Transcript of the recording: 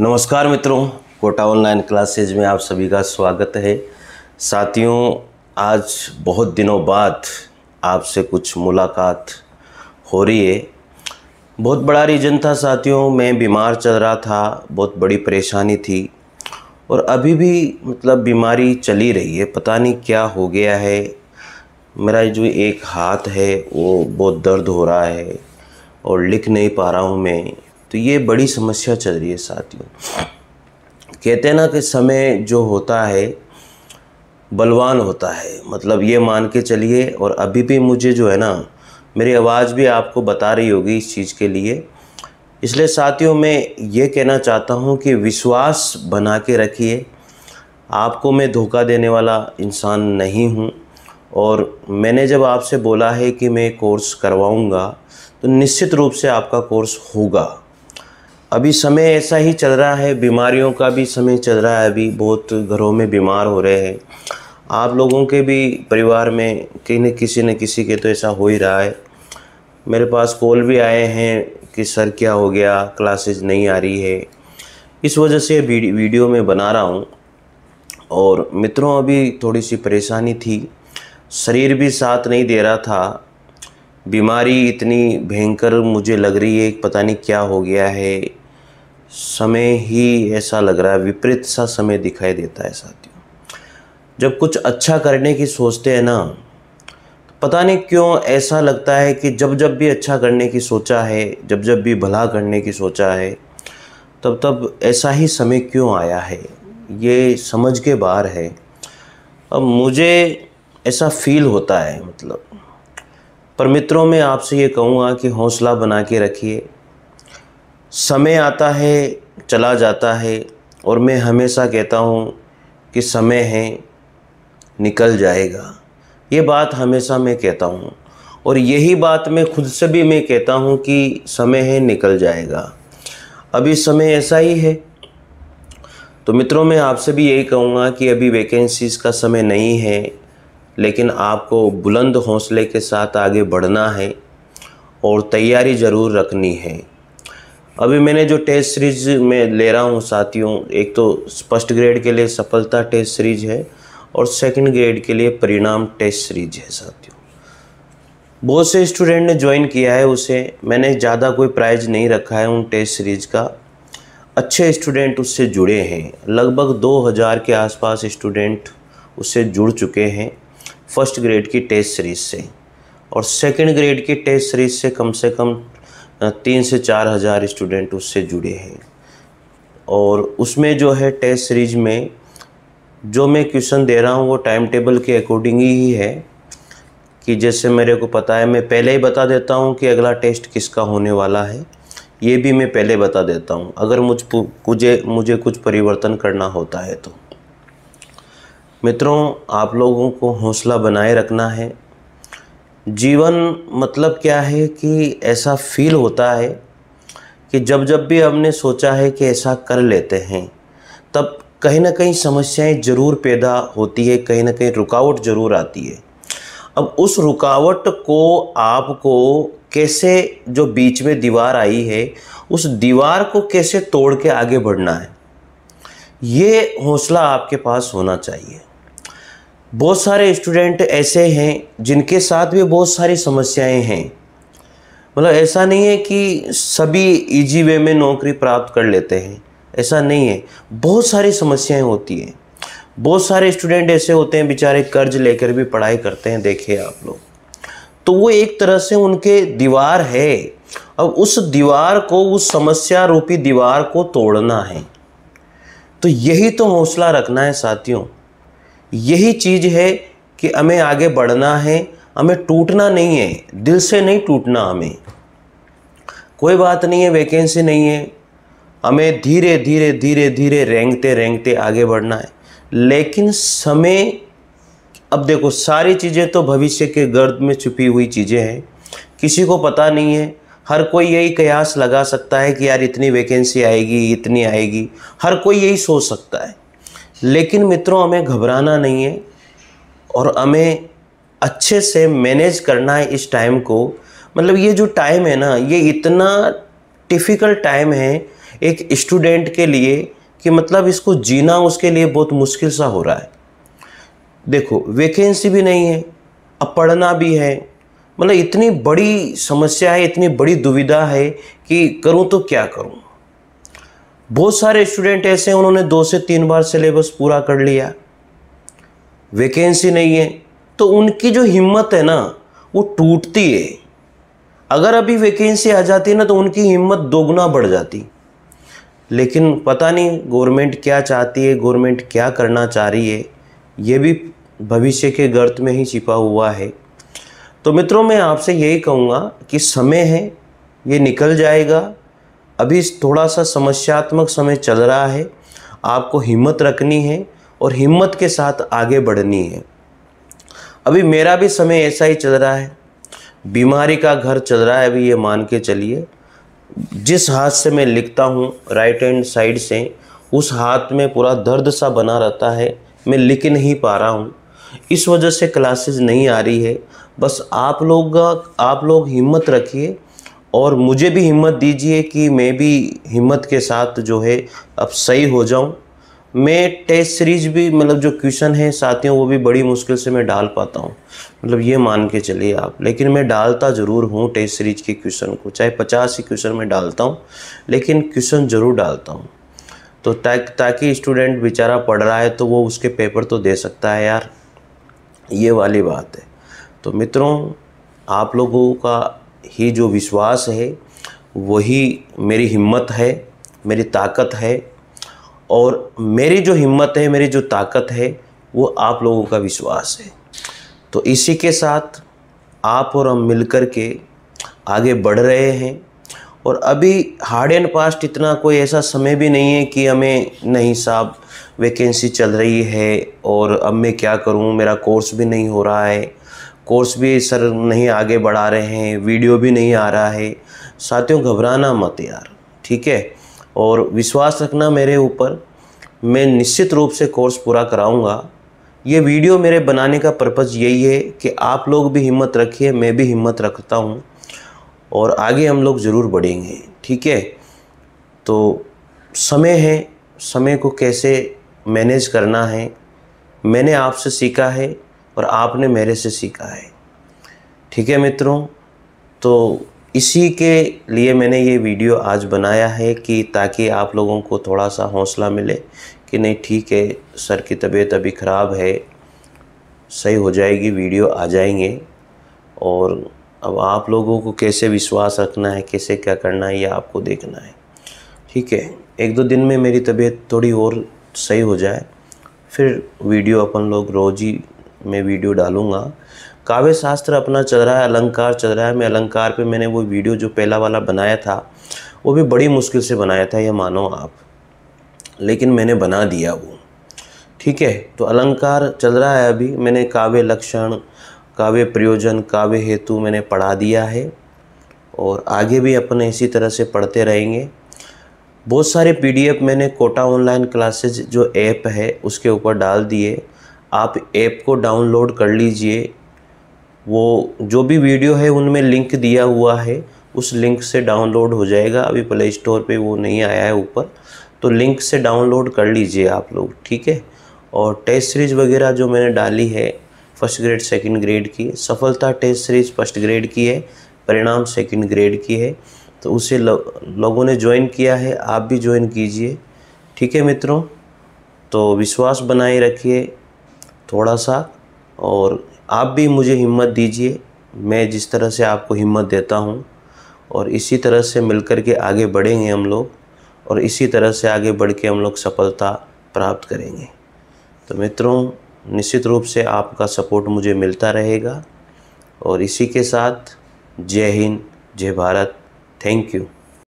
नमस्कार मित्रों Kota online classes में आप सभी का स्वागत है साथियों आज बहुत दिनों बाद आपसे कुछ मुलाकात हो रही है बहुत बड़ा रीजन था साथियों मैं बीमार चल रहा था बहुत बड़ी परेशानी थी और अभी भी मतलब बीमारी चली रही है पता नहीं क्या हो गया है मेरा जो एक हाथ है वो बहुत दर्द हो रहा है और लिख नहीं पा रहा हूँ मैं तो ये बड़ी समस्या चल रही है साथियों कहते हैं ना कि समय जो होता है बलवान होता है मतलब ये मान के चलिए और अभी भी मुझे जो है ना मेरी आवाज़ भी आपको बता रही होगी इस चीज़ के लिए इसलिए साथियों मैं ये कहना चाहता हूँ कि विश्वास बना के रखिए आपको मैं धोखा देने वाला इंसान नहीं हूँ और मैंने जब आपसे बोला है कि मैं कोर्स करवाऊँगा तो निश्चित रूप से आपका कोर्स होगा अभी समय ऐसा ही चल रहा है बीमारियों का भी समय चल रहा है अभी बहुत घरों में बीमार हो रहे हैं आप लोगों के भी परिवार में कहीं न किसी न किसी के तो ऐसा हो ही रहा है मेरे पास कॉल भी आए हैं कि सर क्या हो गया क्लासेज नहीं आ रही है इस वजह से वीडियो में बना रहा हूँ और मित्रों अभी थोड़ी सी परेशानी थी शरीर भी साथ नहीं दे रहा था बीमारी इतनी भयंकर मुझे लग रही है पता नहीं क्या हो गया है समय ही ऐसा लग रहा है विपरीत सा समय दिखाई देता है साथियों जब कुछ अच्छा करने की सोचते हैं ना तो पता नहीं क्यों ऐसा लगता है कि जब जब भी अच्छा करने की सोचा है जब जब भी भला करने की सोचा है तब तब ऐसा ही समय क्यों आया है ये समझ के बाहर है अब मुझे ऐसा फील होता है मतलब पर मित्रों मैं आपसे ये कहूँगा कि हौसला बना के रखिए समय आता है चला जाता है और मैं हमेशा कहता हूँ कि समय है निकल जाएगा ये बात हमेशा मैं कहता हूँ और यही बात मैं खुद से भी मैं कहता हूँ कि समय है निकल जाएगा अभी समय ऐसा ही है तो मित्रों मैं आपसे भी यही कहूँगा कि अभी वैकेंसीज़ का समय नहीं है लेकिन आपको बुलंद हौसले के साथ आगे बढ़ना है और तैयारी ज़रूर रखनी है अभी मैंने जो टेस्ट सीरीज में ले रहा हूँ साथियों एक तो फर्स्ट ग्रेड के लिए सफलता टेस्ट सीरीज है और सेकंड ग्रेड के लिए परिणाम टेस्ट सीरीज है साथियों बहुत से स्टूडेंट ने ज्वाइन किया है उसे मैंने ज़्यादा कोई प्राइज़ नहीं रखा है उन टेस्ट सीरीज़ का अच्छे स्टूडेंट उससे जुड़े हैं लगभग दो के आसपास स्टूडेंट उससे जुड़ चुके हैं फर्स्ट ग्रेड की टेस्ट सीरीज से और सेकंड ग्रेड की टेस्ट सीरीज से कम से कम तीन से चार हज़ार स्टूडेंट उससे जुड़े हैं और उसमें जो है टेस्ट सीरीज में जो मैं क्वेश्चन दे रहा हूँ वो टाइम टेबल के अकॉर्डिंग ही है कि जैसे मेरे को पता है मैं पहले ही बता देता हूँ कि अगला टेस्ट किसका होने वाला है ये भी मैं पहले बता देता हूँ अगर मुझ मुझे मुझे कुछ परिवर्तन करना होता है तो मित्रों आप लोगों को हौसला बनाए रखना है जीवन मतलब क्या है कि ऐसा फील होता है कि जब जब भी हमने सोचा है कि ऐसा कर लेते हैं तब कहीं ना कहीं समस्याएं ज़रूर पैदा होती है कहीं ना कहीं रुकावट ज़रूर आती है अब उस रुकावट को आपको कैसे जो बीच में दीवार आई है उस दीवार को कैसे तोड़ के आगे बढ़ना है ये हौसला आपके पास होना चाहिए बहुत सारे स्टूडेंट ऐसे हैं जिनके साथ भी बहुत सारी समस्याएं हैं मतलब ऐसा नहीं है कि सभी इजी वे में नौकरी प्राप्त कर लेते हैं ऐसा नहीं है बहुत सारी समस्याएं होती हैं बहुत सारे स्टूडेंट ऐसे होते हैं बेचारे कर्ज लेकर भी पढ़ाई करते हैं देखे आप लोग तो वो एक तरह से उनके दीवार है अब उस दीवार को उस समस्या रूपी दीवार को तोड़ना है तो यही तो हौसला रखना है साथियों यही चीज़ है कि हमें आगे बढ़ना है हमें टूटना नहीं है दिल से नहीं टूटना हमें कोई बात नहीं है वैकेंसी नहीं है हमें धीरे धीरे धीरे धीरे रेंगते रेंगते आगे बढ़ना है लेकिन समय अब देखो सारी चीज़ें तो भविष्य के गर्द में छुपी हुई चीज़ें हैं किसी को पता नहीं है हर कोई यही कयास लगा सकता है कि यार इतनी वैकेंसी आएगी इतनी आएगी हर कोई यही सोच सकता है लेकिन मित्रों हमें घबराना नहीं है और हमें अच्छे से मैनेज करना है इस टाइम को मतलब ये जो टाइम है ना ये इतना डिफ़िकल्ट टाइम है एक स्टूडेंट के लिए कि मतलब इसको जीना उसके लिए बहुत मुश्किल सा हो रहा है देखो वैकेंसी भी नहीं है अब पढ़ना भी है मतलब इतनी बड़ी समस्या है इतनी बड़ी दुविधा है कि करूं तो क्या करूं बहुत सारे स्टूडेंट ऐसे हैं उन्होंने दो से तीन बार सिलेबस पूरा कर लिया वैकेंसी नहीं है तो उनकी जो हिम्मत है ना वो टूटती है अगर अभी वैकेंसी आ जाती है ना तो उनकी हिम्मत दोगुना बढ़ जाती लेकिन पता नहीं गवर्नमेंट क्या चाहती है गवर्नमेंट क्या करना चाह रही है ये भी भविष्य के गर्त में ही छिपा हुआ है तो मित्रों मैं आपसे यही कहूँगा कि समय है ये निकल जाएगा अभी थोड़ा सा समस्यात्मक समय चल रहा है आपको हिम्मत रखनी है और हिम्मत के साथ आगे बढ़नी है अभी मेरा भी समय ऐसा ही चल रहा है बीमारी का घर चल रहा है अभी ये मान के चलिए जिस हाथ से मैं लिखता हूँ राइट हैंड साइड से उस हाथ में पूरा दर्द सा बना रहता है मैं लिख नहीं पा रहा हूँ इस वजह से क्लासेस नहीं आ रही है बस आप लोग आप लोग हिम्मत रखिए और मुझे भी हिम्मत दीजिए कि मैं भी हिम्मत के साथ जो है अब सही हो जाऊं मैं टेस्ट सीरीज भी मतलब जो क्वेश्चन है साथियों वो भी बड़ी मुश्किल से मैं डाल पाता हूँ मतलब ये मान के चलिए आप लेकिन मैं डालता ज़रूर हूँ टेस्ट सीरीज के क्वेश्चन को चाहे पचास ही क्वेश्चन मैं डालता हूँ लेकिन क्वेश्चन ज़रूर डालता हूँ तो ता, ताकि स्टूडेंट बेचारा पढ़ रहा है तो वो उसके पेपर तो दे सकता है यार ये वाली बात है तो मित्रों आप लोगों का ही जो विश्वास है वही मेरी हिम्मत है मेरी ताकत है और मेरी जो हिम्मत है मेरी जो ताकत है वो आप लोगों का विश्वास है तो इसी के साथ आप और हम मिलकर के आगे बढ़ रहे हैं और अभी हार्ड एंड फास्ट इतना कोई ऐसा समय भी नहीं है कि हमें नहीं साहब वैकेंसी चल रही है और अब मैं क्या करूं मेरा कोर्स भी नहीं हो रहा है कोर्स भी सर नहीं आगे बढ़ा रहे हैं वीडियो भी नहीं आ रहा है साथियों घबराना मत यार ठीक है और विश्वास रखना मेरे ऊपर मैं निश्चित रूप से कोर्स पूरा कराऊंगा ये वीडियो मेरे बनाने का पर्पज़ यही है कि आप लोग भी हिम्मत रखिए मैं भी हिम्मत रखता हूँ और आगे हम लोग ज़रूर बढ़ेंगे ठीक है तो समय है समय को कैसे मैनेज करना है मैंने आपसे सीखा है और आपने मेरे से सीखा है ठीक है मित्रों तो इसी के लिए मैंने ये वीडियो आज बनाया है कि ताकि आप लोगों को थोड़ा सा हौसला मिले कि नहीं ठीक है सर की तबीयत अभी ख़राब है सही हो जाएगी वीडियो आ जाएंगे और अब आप लोगों को कैसे विश्वास रखना है कैसे क्या करना है ये आपको देखना है ठीक है एक दो दिन में मेरी तबीयत थोड़ी और सही हो जाए फिर वीडियो अपन लोग रोज़ ही मैं वीडियो डालूँगा काव्य शास्त्र अपना चल रहा है अलंकार चल रहा है मैं अलंकार पे मैंने वो वीडियो जो पहला वाला बनाया था वो भी बड़ी मुश्किल से बनाया था ये मानो आप लेकिन मैंने बना दिया वो ठीक है तो अलंकार चल रहा है अभी मैंने काव्य लक्षण काव्य प्रयोजन काव्य हेतु मैंने पढ़ा दिया है और आगे भी अपने इसी तरह से पढ़ते रहेंगे बहुत सारे पीडीएफ मैंने कोटा ऑनलाइन क्लासेज जो ऐप है उसके ऊपर डाल दिए आप ऐप को डाउनलोड कर लीजिए वो जो भी वीडियो है उनमें लिंक दिया हुआ है उस लिंक से डाउनलोड हो जाएगा अभी प्ले स्टोर पे वो नहीं आया है ऊपर तो लिंक से डाउनलोड कर लीजिए आप लोग ठीक है और टेस्ट सीरीज वगैरह जो मैंने डाली है फर्स्ट ग्रेड सेकंड ग्रेड की सफलता टेस्ट सीरीज फर्स्ट ग्रेड की है परिणाम सेकंड ग्रेड की है तो उसे लोगों ने ज्वाइन किया है आप भी ज्वाइन कीजिए ठीक है मित्रों तो विश्वास बनाए रखिए थोड़ा सा और आप भी मुझे हिम्मत दीजिए मैं जिस तरह से आपको हिम्मत देता हूँ और इसी तरह से मिलकर के आगे बढ़ेंगे हम लोग और इसी तरह से आगे बढ़ के हम लोग सफलता प्राप्त करेंगे तो मित्रों निश्चित रूप से आपका सपोर्ट मुझे मिलता रहेगा और इसी के साथ जय हिंद जय भारत थैंक यू